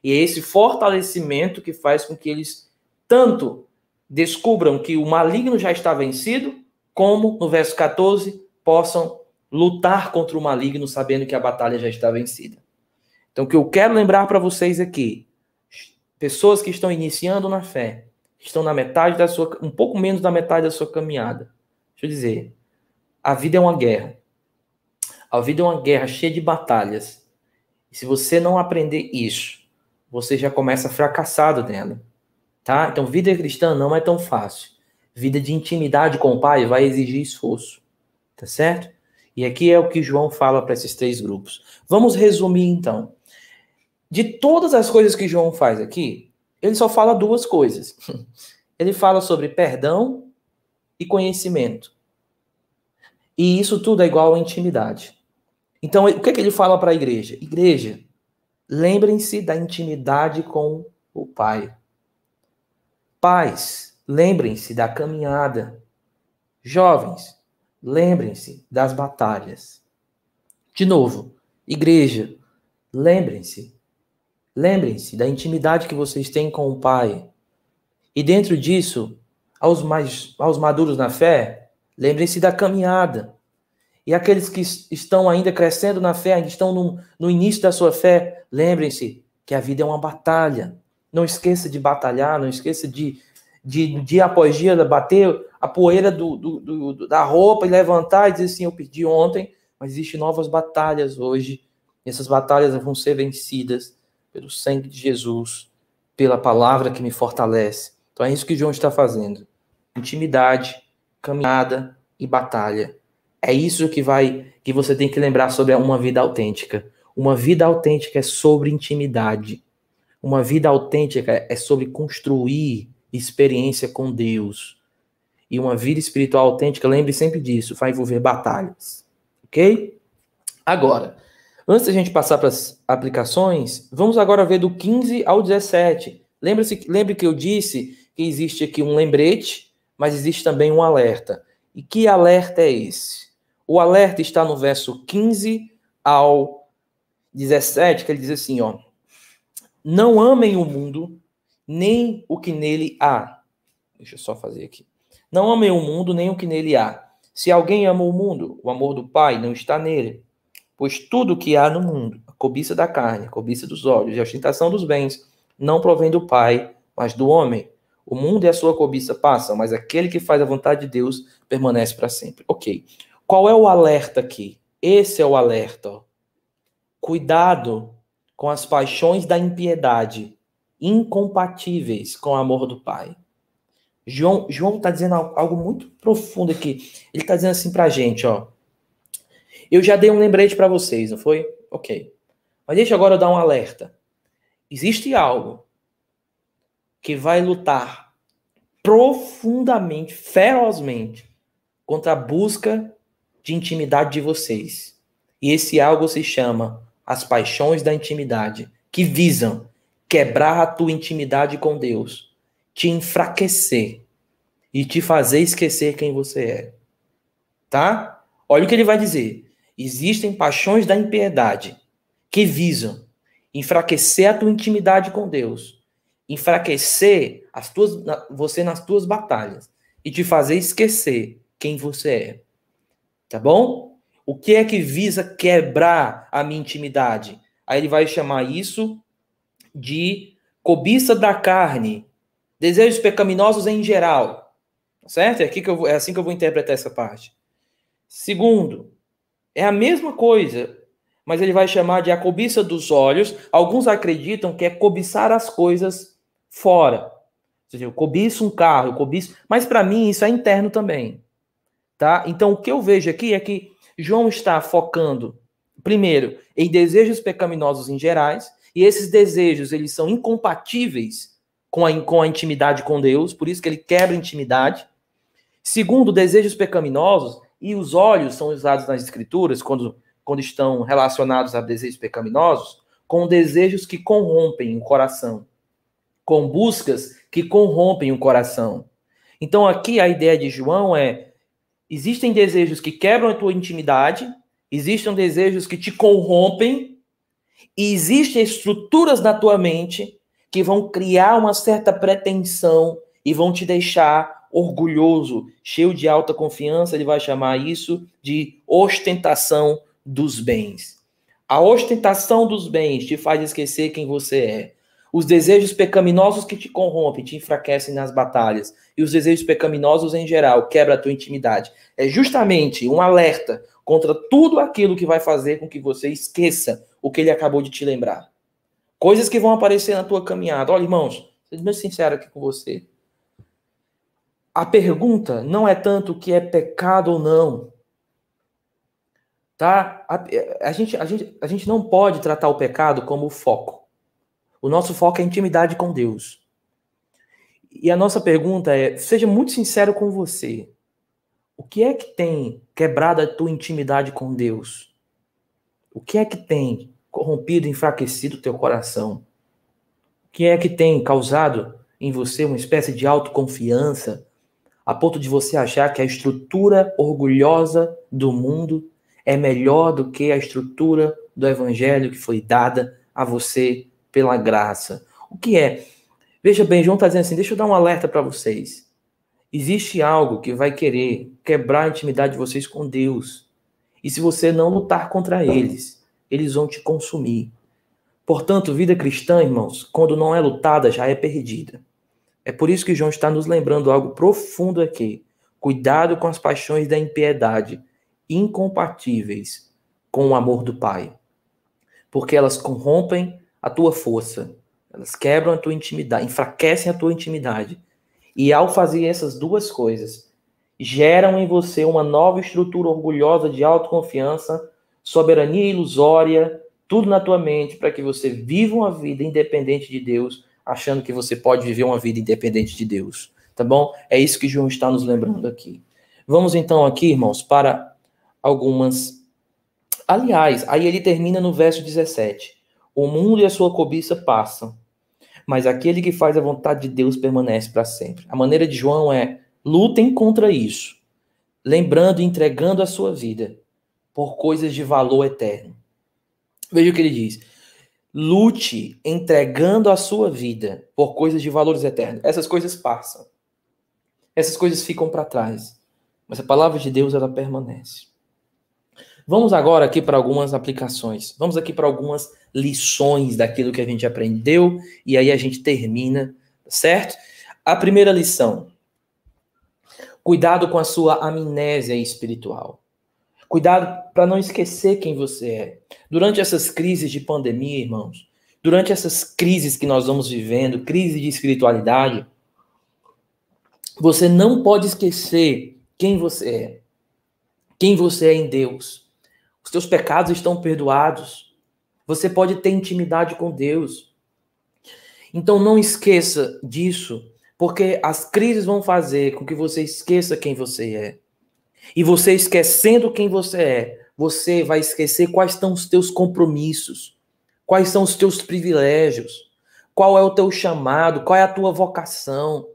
E é esse fortalecimento que faz com que eles tanto descubram que o maligno já está vencido, como no verso 14 possam lutar contra o maligno sabendo que a batalha já está vencida. Então o que eu quero lembrar para vocês aqui, é pessoas que estão iniciando na fé, estão na metade da sua um pouco menos da metade da sua caminhada. Deixa eu dizer, a vida é uma guerra. A vida é uma guerra cheia de batalhas. E se você não aprender isso, você já começa fracassado nela. Tá? Então, vida cristã não é tão fácil. Vida de intimidade com o Pai vai exigir esforço. Tá certo? E aqui é o que João fala para esses três grupos. Vamos resumir então. De todas as coisas que João faz aqui, ele só fala duas coisas. *laughs* Ele fala sobre perdão e conhecimento. E isso tudo é igual à intimidade. Então, o que, é que ele fala para a igreja? Igreja, lembrem-se da intimidade com o Pai. Pais, lembrem-se da caminhada. Jovens, lembrem-se das batalhas. De novo, igreja, lembrem-se. Lembrem-se da intimidade que vocês têm com o Pai. E dentro disso, aos, mais, aos maduros na fé, lembrem-se da caminhada. E aqueles que estão ainda crescendo na fé, ainda estão no, no início da sua fé, lembrem-se que a vida é uma batalha. Não esqueça de batalhar, não esqueça de, de dia após dia bater a poeira do, do, do, da roupa e levantar e dizer assim: Eu perdi ontem, mas existem novas batalhas hoje. E essas batalhas vão ser vencidas pelo sangue de Jesus, pela palavra que me fortalece. Então é isso que João está fazendo: intimidade, caminhada e batalha. É isso que vai que você tem que lembrar sobre uma vida autêntica. Uma vida autêntica é sobre intimidade. Uma vida autêntica é sobre construir experiência com Deus. E uma vida espiritual autêntica, lembre sempre disso, vai envolver batalhas. OK? Agora, antes da gente passar para as aplicações, vamos agora ver do 15 ao 17. Lembre-se, lembre que eu disse que existe aqui um lembrete, mas existe também um alerta. E que alerta é esse? O alerta está no verso 15 ao 17, que ele diz assim, ó: Não amem o mundo, nem o que nele há. Deixa eu só fazer aqui. Não amem o mundo, nem o que nele há. Se alguém ama o mundo, o amor do Pai não está nele. Pois tudo o que há no mundo, a cobiça da carne, a cobiça dos olhos e a ostentação dos bens, não provém do Pai, mas do homem. O mundo e a sua cobiça passam, mas aquele que faz a vontade de Deus permanece para sempre. Ok. Qual é o alerta aqui? Esse é o alerta. Ó. Cuidado com as paixões da impiedade, incompatíveis com o amor do Pai. João João está dizendo algo muito profundo aqui. Ele está dizendo assim para a gente, ó. Eu já dei um lembrete para vocês, não foi? Ok. Mas deixa agora eu dar um alerta. Existe algo que vai lutar profundamente, ferozmente contra a busca de intimidade de vocês. E esse algo se chama as paixões da intimidade, que visam quebrar a tua intimidade com Deus, te enfraquecer e te fazer esquecer quem você é. Tá? Olha o que ele vai dizer. Existem paixões da impiedade que visam enfraquecer a tua intimidade com Deus, enfraquecer as tuas, você nas tuas batalhas e te fazer esquecer quem você é. Tá bom? O que é que visa quebrar a minha intimidade? Aí ele vai chamar isso de cobiça da carne, desejos pecaminosos em geral. Tá certo? É, aqui que eu, é assim que eu vou interpretar essa parte. Segundo, é a mesma coisa, mas ele vai chamar de a cobiça dos olhos. Alguns acreditam que é cobiçar as coisas fora. Ou seja, eu cobiço um carro, eu cobiço. Mas para mim isso é interno também. Tá? Então, o que eu vejo aqui é que João está focando, primeiro, em desejos pecaminosos em gerais, e esses desejos eles são incompatíveis com a, com a intimidade com Deus, por isso que ele quebra intimidade. Segundo, desejos pecaminosos, e os olhos são usados nas escrituras, quando, quando estão relacionados a desejos pecaminosos, com desejos que corrompem o coração, com buscas que corrompem o coração. Então, aqui a ideia de João é Existem desejos que quebram a tua intimidade, existem desejos que te corrompem, e existem estruturas na tua mente que vão criar uma certa pretensão e vão te deixar orgulhoso, cheio de alta confiança, ele vai chamar isso de ostentação dos bens. A ostentação dos bens te faz esquecer quem você é. Os desejos pecaminosos que te corrompem, te enfraquecem nas batalhas, e os desejos pecaminosos em geral, quebra a tua intimidade. É justamente um alerta contra tudo aquilo que vai fazer com que você esqueça o que ele acabou de te lembrar. Coisas que vão aparecer na tua caminhada. Olha, irmãos, sendo bem sincero aqui com você. A pergunta não é tanto o que é pecado ou não. Tá? A, a, gente, a, gente, a gente não pode tratar o pecado como foco. O nosso foco é intimidade com Deus. E a nossa pergunta é: seja muito sincero com você. O que é que tem quebrado a tua intimidade com Deus? O que é que tem corrompido, enfraquecido o teu coração? O que é que tem causado em você uma espécie de autoconfiança, a ponto de você achar que a estrutura orgulhosa do mundo é melhor do que a estrutura do evangelho que foi dada a você pela graça. O que é? Veja bem, João está dizendo assim: deixa eu dar um alerta para vocês. Existe algo que vai querer quebrar a intimidade de vocês com Deus. E se você não lutar contra eles, eles vão te consumir. Portanto, vida cristã, irmãos, quando não é lutada, já é perdida. É por isso que João está nos lembrando algo profundo aqui. Cuidado com as paixões da impiedade, incompatíveis com o amor do Pai, porque elas corrompem a tua força, elas quebram a tua intimidade, enfraquecem a tua intimidade. E ao fazer essas duas coisas, geram em você uma nova estrutura orgulhosa de autoconfiança, soberania ilusória, tudo na tua mente para que você viva uma vida independente de Deus, achando que você pode viver uma vida independente de Deus, tá bom? É isso que João está nos lembrando aqui. Vamos então aqui, irmãos, para algumas Aliás, aí ele termina no verso 17. O mundo e a sua cobiça passam, mas aquele que faz a vontade de Deus permanece para sempre. A maneira de João é: lutem contra isso, lembrando e entregando a sua vida por coisas de valor eterno. Veja o que ele diz. Lute entregando a sua vida por coisas de valores eternos. Essas coisas passam. Essas coisas ficam para trás. Mas a palavra de Deus, ela permanece. Vamos agora aqui para algumas aplicações. Vamos aqui para algumas lições daquilo que a gente aprendeu e aí a gente termina, tá certo? A primeira lição: cuidado com a sua amnésia espiritual. Cuidado para não esquecer quem você é. Durante essas crises de pandemia, irmãos, durante essas crises que nós vamos vivendo, crise de espiritualidade, você não pode esquecer quem você é. Quem você é em Deus. Os pecados estão perdoados. Você pode ter intimidade com Deus. Então não esqueça disso, porque as crises vão fazer com que você esqueça quem você é. E você esquecendo quem você é, você vai esquecer quais são os teus compromissos, quais são os teus privilégios, qual é o teu chamado, qual é a tua vocação.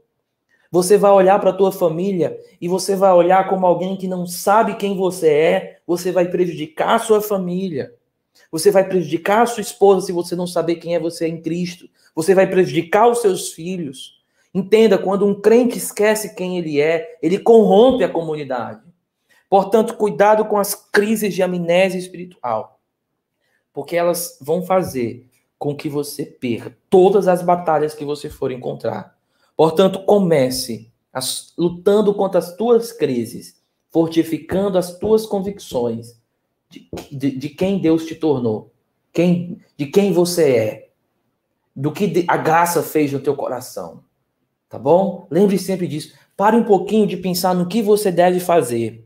Você vai olhar para a tua família e você vai olhar como alguém que não sabe quem você é você vai prejudicar a sua família. Você vai prejudicar a sua esposa se você não saber quem é você em Cristo. Você vai prejudicar os seus filhos. Entenda, quando um crente esquece quem ele é, ele corrompe a comunidade. Portanto, cuidado com as crises de amnésia espiritual, porque elas vão fazer com que você perca todas as batalhas que você for encontrar. Portanto, comece as, lutando contra as tuas crises fortificando as tuas convicções de, de, de quem Deus te tornou, quem, de quem você é, do que a graça fez no teu coração. Tá bom? Lembre sempre disso. Pare um pouquinho de pensar no que você deve fazer.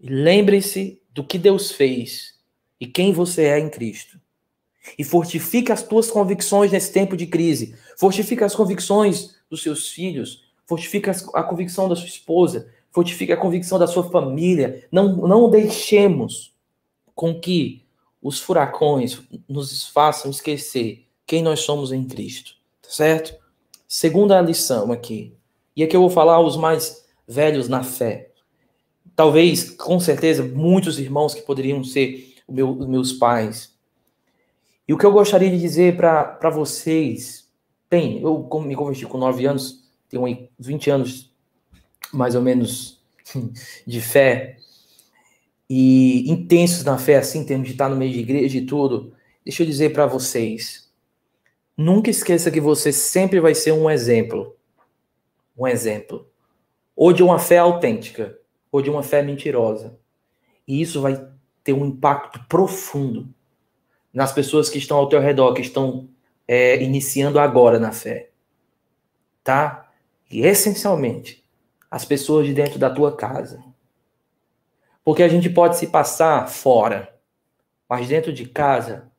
Lembre-se do que Deus fez e quem você é em Cristo. E fortifique as tuas convicções nesse tempo de crise. Fortifique as convicções dos seus filhos. Fortifique a convicção da sua esposa fortifique a convicção da sua família. Não, não deixemos com que os furacões nos façam esquecer quem nós somos em Cristo, tá certo? Segunda lição aqui, e aqui eu vou falar aos mais velhos na fé. Talvez, com certeza, muitos irmãos que poderiam ser meu, meus pais. E o que eu gostaria de dizer para vocês, bem, eu me converti com nove anos, tenho 20 anos mais ou menos *laughs* de fé e intensos na fé, assim, em termos de estar no meio de igreja e tudo, deixa eu dizer para vocês: nunca esqueça que você sempre vai ser um exemplo. Um exemplo. Ou de uma fé autêntica, ou de uma fé mentirosa. E isso vai ter um impacto profundo nas pessoas que estão ao teu redor, que estão é, iniciando agora na fé. Tá? E essencialmente, as pessoas de dentro da tua casa. Porque a gente pode se passar fora, mas dentro de casa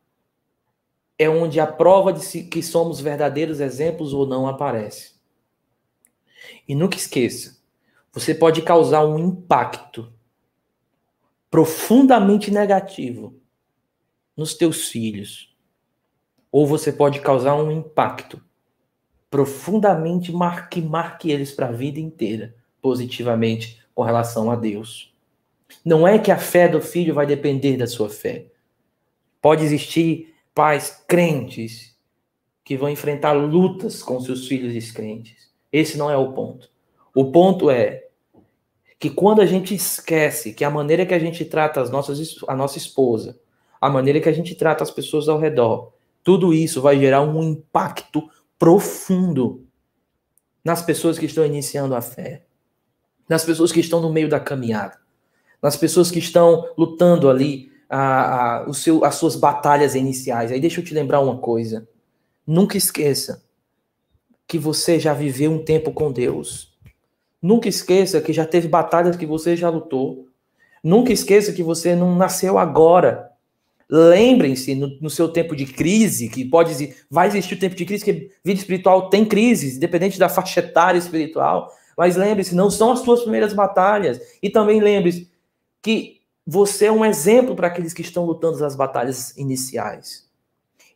é onde a prova de que somos verdadeiros exemplos ou não aparece. E nunca esqueça, você pode causar um impacto profundamente negativo nos teus filhos, ou você pode causar um impacto profundamente mar que marque eles para a vida inteira positivamente com relação a Deus. Não é que a fé do filho vai depender da sua fé. Pode existir pais crentes que vão enfrentar lutas com seus filhos descrentes. Esse não é o ponto. O ponto é que quando a gente esquece que a maneira que a gente trata as nossas, a nossa esposa, a maneira que a gente trata as pessoas ao redor, tudo isso vai gerar um impacto profundo nas pessoas que estão iniciando a fé nas pessoas que estão no meio da caminhada, nas pessoas que estão lutando ali a, a, o seu, as suas batalhas iniciais. Aí deixa eu te lembrar uma coisa. Nunca esqueça que você já viveu um tempo com Deus. Nunca esqueça que já teve batalhas que você já lutou. Nunca esqueça que você não nasceu agora. Lembrem-se, no, no, seu tempo de crise, que pode vai existir o tempo de crise, que vida espiritual tem crises, independente da faixa etária espiritual. Mas lembre-se, não são as suas primeiras batalhas. E também lembre-se que você é um exemplo para aqueles que estão lutando as batalhas iniciais.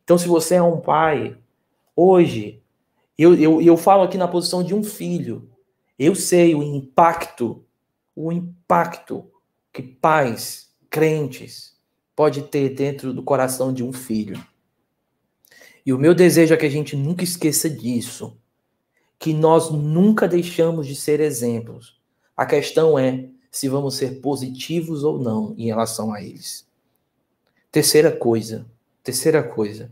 Então, se você é um pai, hoje, eu, eu, eu falo aqui na posição de um filho, eu sei o impacto, o impacto que pais, crentes, pode ter dentro do coração de um filho. E o meu desejo é que a gente nunca esqueça disso que nós nunca deixamos de ser exemplos. A questão é se vamos ser positivos ou não em relação a eles. Terceira coisa, terceira coisa.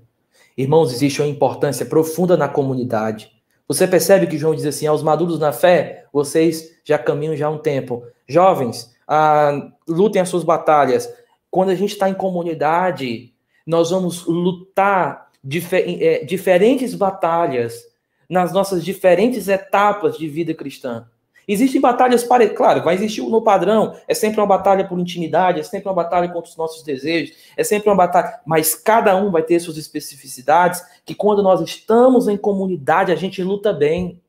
Irmãos, existe uma importância profunda na comunidade. Você percebe que João diz assim: aos maduros na fé, vocês já caminham já há um tempo. Jovens, ah, lutem as suas batalhas. Quando a gente está em comunidade, nós vamos lutar difer eh, diferentes batalhas nas nossas diferentes etapas de vida cristã. Existem batalhas para, claro, vai existir no padrão, é sempre uma batalha por intimidade, é sempre uma batalha contra os nossos desejos, é sempre uma batalha, mas cada um vai ter suas especificidades, que quando nós estamos em comunidade, a gente luta bem.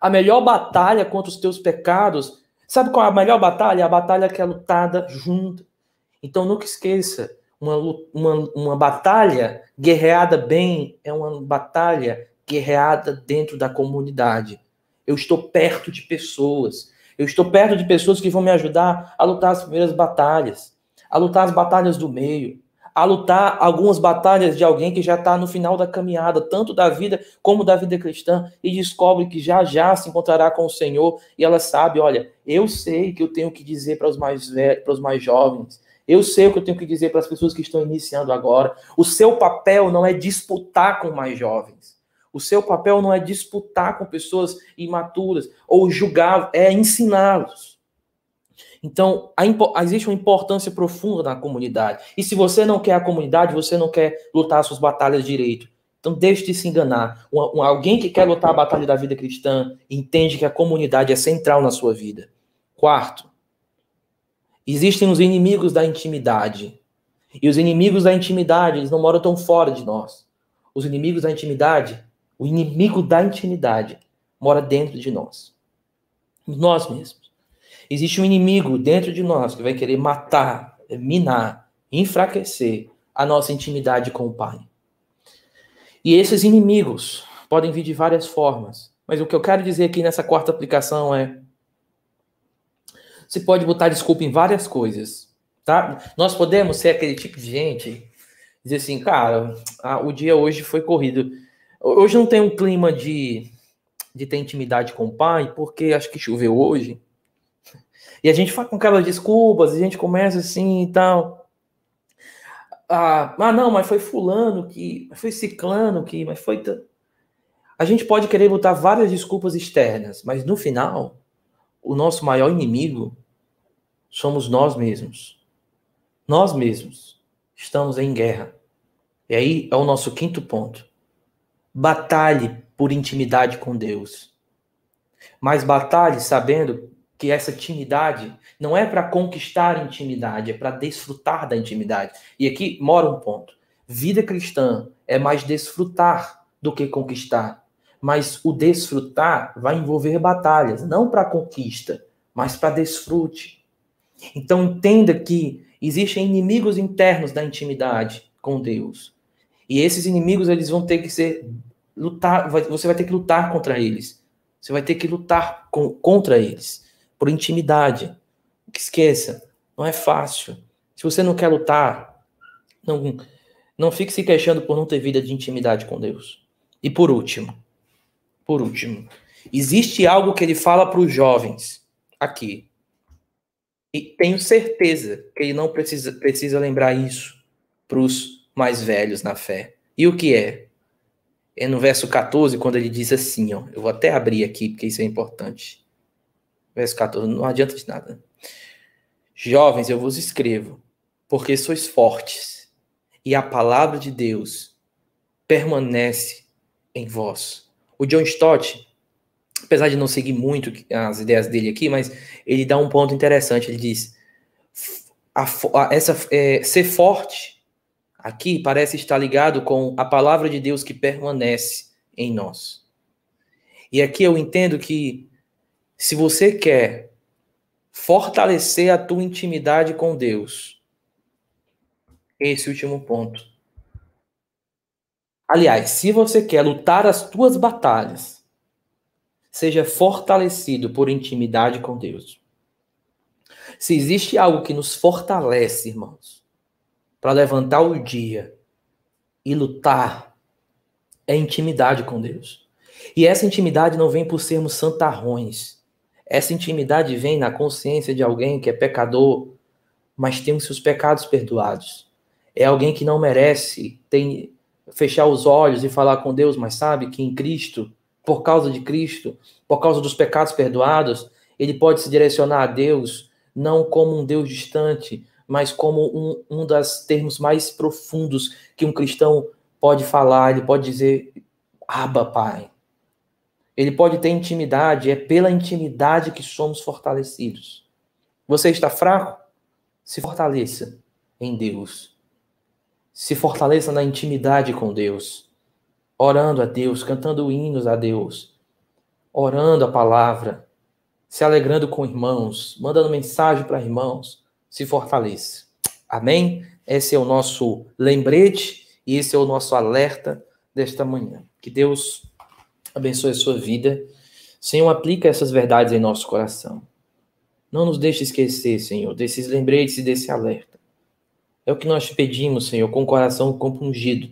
A melhor batalha contra os teus pecados, sabe qual é a melhor batalha? A batalha que é lutada junto. Então nunca esqueça, uma, uma, uma batalha guerreada bem é uma batalha guerreada dentro da comunidade. Eu estou perto de pessoas. Eu estou perto de pessoas que vão me ajudar a lutar as primeiras batalhas, a lutar as batalhas do meio, a lutar algumas batalhas de alguém que já está no final da caminhada, tanto da vida como da vida cristã, e descobre que já já se encontrará com o Senhor, e ela sabe: olha, eu sei que eu tenho que dizer para os mais velhos, para os mais jovens, eu sei o que eu tenho que dizer para as pessoas que estão iniciando agora. O seu papel não é disputar com mais jovens. O seu papel não é disputar com pessoas imaturas ou julgar, é ensiná-los. Então, a, existe uma importância profunda na comunidade. E se você não quer a comunidade, você não quer lutar suas batalhas direito. Então, deixe de se enganar. Um, um, alguém que quer lutar a batalha da vida cristã entende que a comunidade é central na sua vida. Quarto, existem os inimigos da intimidade. E os inimigos da intimidade, eles não moram tão fora de nós. Os inimigos da intimidade, o inimigo da intimidade mora dentro de nós. Nós mesmos. Existe um inimigo dentro de nós que vai querer matar, minar, enfraquecer a nossa intimidade com o Pai. E esses inimigos podem vir de várias formas. Mas o que eu quero dizer aqui nessa quarta aplicação é: você pode botar desculpa em várias coisas, tá? Nós podemos ser aquele tipo de gente, dizer assim, cara, ah, o dia hoje foi corrido. Hoje não tem um clima de, de ter intimidade com o pai, porque acho que choveu hoje. E a gente fala com aquelas desculpas, e a gente começa assim e tal. Ah, ah, não, mas foi fulano que, foi ciclano que, mas foi... A gente pode querer botar várias desculpas externas, mas no final, o nosso maior inimigo somos nós mesmos. Nós mesmos estamos em guerra. E aí é o nosso quinto ponto. Batalhe por intimidade com Deus. Mas batalhe sabendo que essa intimidade não é para conquistar intimidade, é para desfrutar da intimidade. E aqui mora um ponto. Vida cristã é mais desfrutar do que conquistar. Mas o desfrutar vai envolver batalhas, não para conquista, mas para desfrute. Então entenda que existem inimigos internos da intimidade com Deus. E esses inimigos, eles vão ter que ser lutar, vai, você vai ter que lutar contra eles. Você vai ter que lutar com, contra eles por intimidade. Que esqueça, não é fácil. Se você não quer lutar, não não fique se queixando por não ter vida de intimidade com Deus. E por último, por último, existe algo que ele fala para os jovens aqui. E tenho certeza que ele não precisa, precisa lembrar isso para os mais velhos na fé. E o que é? É no verso 14, quando ele diz assim, ó, eu vou até abrir aqui, porque isso é importante. Verso 14, não adianta de nada. Jovens, eu vos escrevo, porque sois fortes, e a palavra de Deus permanece em vós. O John Stott, apesar de não seguir muito as ideias dele aqui, mas ele dá um ponto interessante. Ele diz: a, a, essa, é, ser forte aqui parece estar ligado com a palavra de Deus que permanece em nós. E aqui eu entendo que se você quer fortalecer a tua intimidade com Deus, esse último ponto. Aliás, se você quer lutar as tuas batalhas, seja fortalecido por intimidade com Deus. Se existe algo que nos fortalece, irmãos, para levantar o dia e lutar é intimidade com Deus. E essa intimidade não vem por sermos santarrões. Essa intimidade vem na consciência de alguém que é pecador, mas tem os seus pecados perdoados. É alguém que não merece tem, fechar os olhos e falar com Deus, mas sabe que em Cristo, por causa de Cristo, por causa dos pecados perdoados, ele pode se direcionar a Deus, não como um Deus distante, mas como um, um dos termos mais profundos que um cristão pode falar, ele pode dizer, Abba, Pai. Ele pode ter intimidade, é pela intimidade que somos fortalecidos. Você está fraco? Se fortaleça em Deus. Se fortaleça na intimidade com Deus, orando a Deus, cantando hinos a Deus, orando a palavra, se alegrando com irmãos, mandando mensagem para irmãos, se fortaleça. Amém? Esse é o nosso lembrete e esse é o nosso alerta desta manhã. Que Deus abençoe a sua vida. Senhor, aplica essas verdades em nosso coração. Não nos deixe esquecer, Senhor, desses lembretes e desse alerta. É o que nós te pedimos, Senhor, com o coração compungido,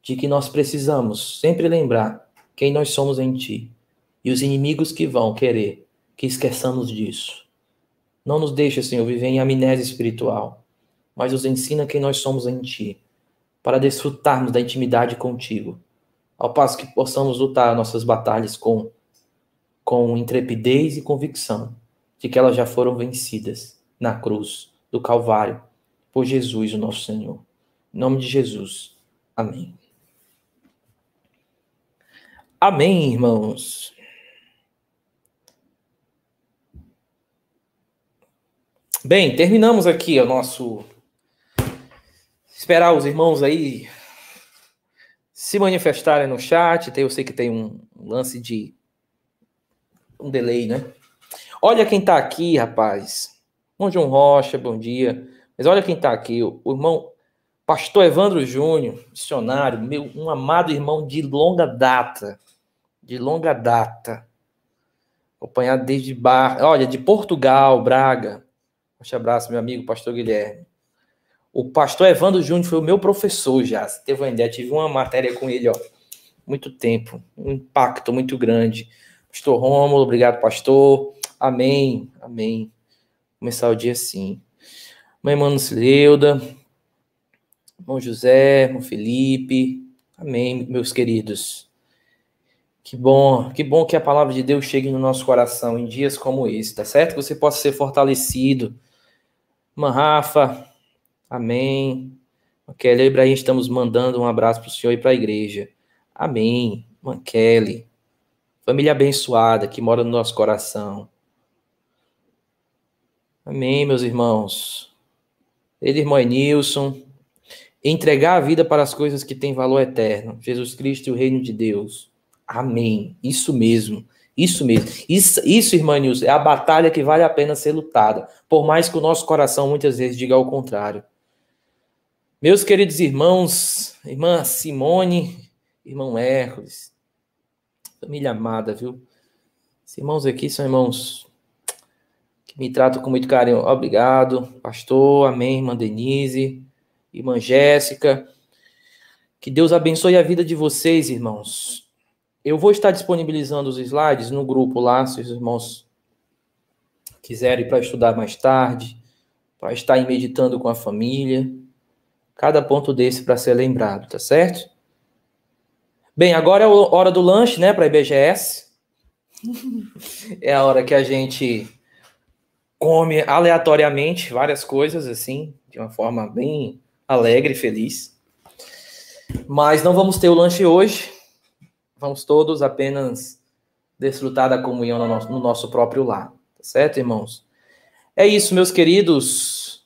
de que nós precisamos sempre lembrar quem nós somos em Ti e os inimigos que vão querer que esqueçamos disso. Não nos deixa, Senhor, viver em amnésia espiritual, mas nos ensina quem nós somos em Ti, para desfrutarmos da intimidade contigo, ao passo que possamos lutar nossas batalhas com, com intrepidez e convicção de que elas já foram vencidas na cruz do Calvário, por Jesus, o nosso Senhor. Em nome de Jesus. Amém. Amém, irmãos. Bem, terminamos aqui o nosso. Esperar os irmãos aí se manifestarem no chat. Eu sei que tem um lance de. um delay, né? Olha quem tá aqui, rapaz. Bom João Rocha, bom dia. Mas olha quem tá aqui, o irmão Pastor Evandro Júnior, missionário, meu, um amado irmão de longa data. De longa data. Acompanhado desde Bar, olha, de Portugal, Braga, Forte abraço, meu amigo, pastor Guilherme. O pastor Evandro Júnior foi o meu professor já. Você teve uma ideia? Tive uma matéria com ele, ó. Muito tempo. Um impacto muito grande. Pastor Rômulo, obrigado, pastor. Amém. Amém. Começar o dia assim. Mãe Manucileuda. Irmão José, irmão Felipe. Amém, meus queridos. Que bom, que bom que a palavra de Deus chegue no nosso coração em dias como esse, tá certo? Que você possa ser fortalecido Irmã Rafa, amém. Kelly e Ibrahim, estamos mandando um abraço para o senhor e para a igreja. Amém. Irmã Kelly, família abençoada que mora no nosso coração. Amém, meus irmãos. Ele, irmão Nilson, entregar a vida para as coisas que têm valor eterno. Jesus Cristo e o reino de Deus. Amém. Isso mesmo. Isso mesmo. Isso, isso irmã Nilson, é a batalha que vale a pena ser lutada, por mais que o nosso coração muitas vezes diga o contrário. Meus queridos irmãos, irmã Simone, irmão Hércules, família amada, viu? Esses irmãos aqui são irmãos que me tratam com muito carinho. Obrigado, pastor, amém, irmã Denise, irmã Jéssica. Que Deus abençoe a vida de vocês, irmãos. Eu vou estar disponibilizando os slides no grupo lá, se os irmãos quiserem para estudar mais tarde, para estar meditando com a família. Cada ponto desse para ser lembrado, tá certo? Bem, agora é a hora do lanche, né, para a IBGS. *laughs* é a hora que a gente come aleatoriamente várias coisas, assim, de uma forma bem alegre, e feliz. Mas não vamos ter o lanche hoje, vamos todos apenas desfrutar da comunhão no nosso, no nosso próprio lar. Tá certo, irmãos? É isso, meus queridos.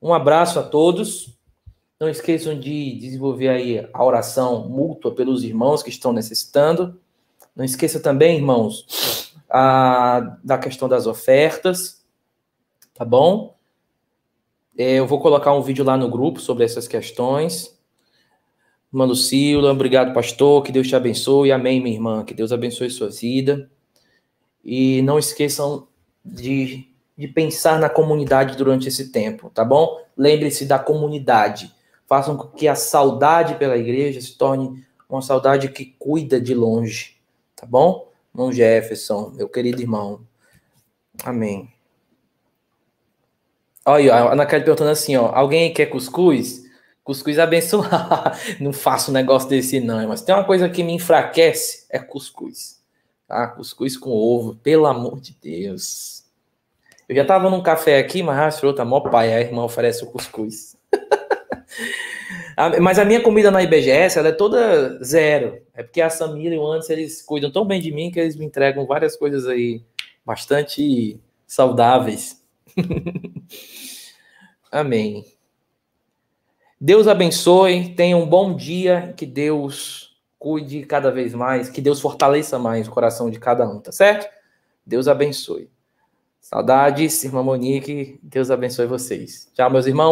Um abraço a todos. Não esqueçam de desenvolver aí a oração mútua pelos irmãos que estão necessitando. Não esqueça também, irmãos, a, da questão das ofertas, tá bom? É, eu vou colocar um vídeo lá no grupo sobre essas questões. Irmã Sila, obrigado, pastor. Que Deus te abençoe. Amém, minha irmã. Que Deus abençoe sua vida. E não esqueçam de, de pensar na comunidade durante esse tempo, tá bom? Lembre-se da comunidade. Façam com que a saudade pela igreja se torne uma saudade que cuida de longe, tá bom? Irmão Jefferson, meu querido irmão. Amém. Olha, a Ana Kelly perguntando assim, ó, alguém quer cuscuz? Cuscuz abençoar. *laughs* não faço um negócio desse, não. Mas tem uma coisa que me enfraquece: é cuscuz. Tá? Cuscuz com ovo, pelo amor de Deus. Eu já tava num café aqui, mas ah, rastrou, tá mó pai. A irmã oferece o cuscuz. *laughs* mas a minha comida na IBGS, ela é toda zero. É porque a Samira e o Anderson, eles cuidam tão bem de mim que eles me entregam várias coisas aí bastante saudáveis. *laughs* Amém. Deus abençoe, tenha um bom dia, que Deus cuide cada vez mais, que Deus fortaleça mais o coração de cada um, tá certo? Deus abençoe. Saudades, irmã Monique, Deus abençoe vocês. Tchau, meus irmãos.